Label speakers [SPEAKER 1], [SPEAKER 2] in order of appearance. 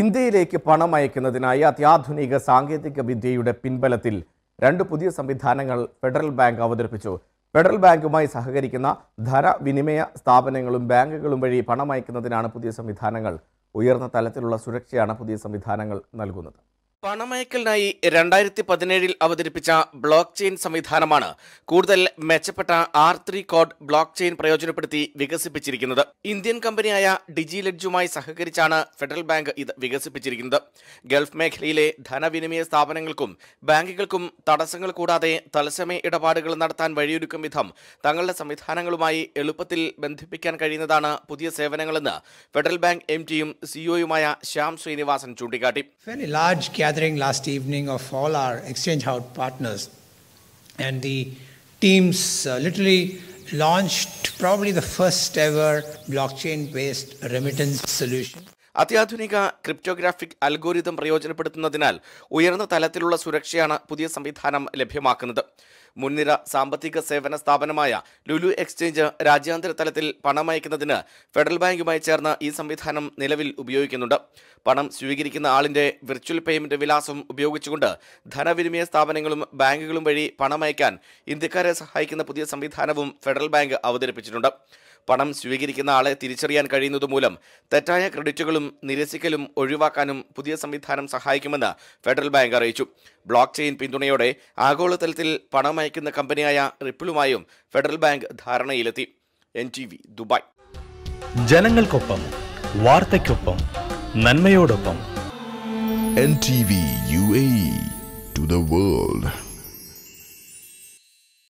[SPEAKER 1] ഇന്ത്യയിലേക്ക് പണം അയക്കുന്നതിനായി അത്യാധുനിക സാങ്കേതിക വിദ്യയുടെ പിൻബലത്തിൽ രണ്ട് പുതിയ സംവിധാനങ്ങൾ ഫെഡറൽ ബാങ്ക് അവതരിപ്പിച്ചു ഫെഡറൽ ബാങ്കുമായി സഹകരിക്കുന്ന ധനവിനിമയ സ്ഥാപനങ്ങളും ബാങ്കുകളും വഴി പണം അയക്കുന്നതിനാണ് പുതിയ സംവിധാനങ്ങൾ ഉയർന്ന തലത്തിലുള്ള സുരക്ഷയാണ് പുതിയ സംവിധാനങ്ങൾ നൽകുന്നത് പണമയക്കലിനായി രണ്ടായിരത്തി പതിനേഴിൽ അവതരിപ്പിച്ച ബ്ലോക്ക് ചെയിൻ സംവിധാനമാണ് കൂടുതൽ മെച്ചപ്പെട്ട R three code block chain പ്രയോജനപ്പെടുത്തി വികസിപ്പിച്ചിരിക്കുന്നത് ഇന്ത്യൻ കമ്പനിയായ ഡിജി ലഡ്ജുമായി സഹകരിച്ചാണ് ഫെഡറൽ ബാങ്ക് ഇത് വികസിപ്പിച്ചിരിക്കുന്നത് ഗൾഫ് മേഖലയിലെ ധനവിനിമയ സ്ഥാപനങ്ങൾക്കും ബാങ്കുകൾക്കും തടസ്സങ്ങൾ കൂടാതെ തത്സമയ ഇടപാടുകൾ നടത്താൻ വഴിയൊരുക്കും വിധം തങ്ങളുടെ സംവിധാനങ്ങളുമായി എളുപ്പത്തിൽ ബന്ധിപ്പിക്കാൻ കഴിയുന്നതാണ് പുതിയ സേവനങ്ങളെന്ന് ഫെഡറൽ ബാങ്ക് എം ടിയും സിഇഒയുമായ ശ്യാം ശ്രീനിവാസൻ ചൂണ്ടിക്കാട്ടി
[SPEAKER 2] gathering last evening of all our Exchange House partners. And the teams uh, literally launched probably the first ever blockchain based remittance solution.
[SPEAKER 1] അത്യാധുനിക ക്രിപ്റ്റോഗ്രാഫിക് അൽഗോരിതം പ്രയോജനപ്പെടുത്തുന്നതിനാൽ ഉയർന്ന തലത്തിലുള്ള സുരക്ഷയാണ് പുതിയ സംവിധാനം ലഭ്യമാക്കുന്നത് മുൻനിര സാമ്പത്തിക സേവന സ്ഥാപനമായ ലുലു എക്സ്ചേഞ്ച് രാജ്യാന്തര തലത്തിൽ പണമയക്കുന്നതിന് ഫെഡറൽ ബാങ്കുമായി ചേർന്ന് ഈ സംവിധാനം നിലവിൽ ഉപയോഗിക്കുന്നുണ്ട് പണം സ്വീകരിക്കുന്ന ആളിന്റെ വിർച്വൽ പേയ്മെന്റ് വിലാസം ഉപയോഗിച്ചുകൊണ്ട് ധനവിനിമയ സ്ഥാപനങ്ങളും ബാങ്കുകളും വഴി പണമയക്കാൻ ഇന്ത്യക്കാരെ സഹായിക്കുന്ന പുതിയ സംവിധാനവും ഫെഡറൽ ബാങ്ക് അവതരിപ്പിച്ചിട്ടുണ്ട് പണം സ്വീകരിക്കുന്ന ആളെ തിരിച്ചറിയാൻ കഴിയുന്നതുമൂലം തെറ്റായ ക്രെഡിറ്റുകളും നിരസിക്കലും ഒഴിവാക്കാനും പുതിയ സംവിധാനം സഹായിക്കുമെന്ന് ഫെഡറൽ ബാങ്ക് അറിയിച്ചു ബ്ലോക്ക് ചെയിൻ പിന്തുണയോടെ ആഗോളതലത്തിൽ പണം അയക്കുന്ന കമ്പനിയായ റിപ്പിളുമായും ഫെഡറൽ ബാങ്ക് ധാരണയിലെത്തി എൻ ടി വി ദുബായ് ജനങ്ങൾക്കൊപ്പം വാർത്തയ്ക്കൊപ്പം നന്മയോടൊപ്പം N T V U A to the world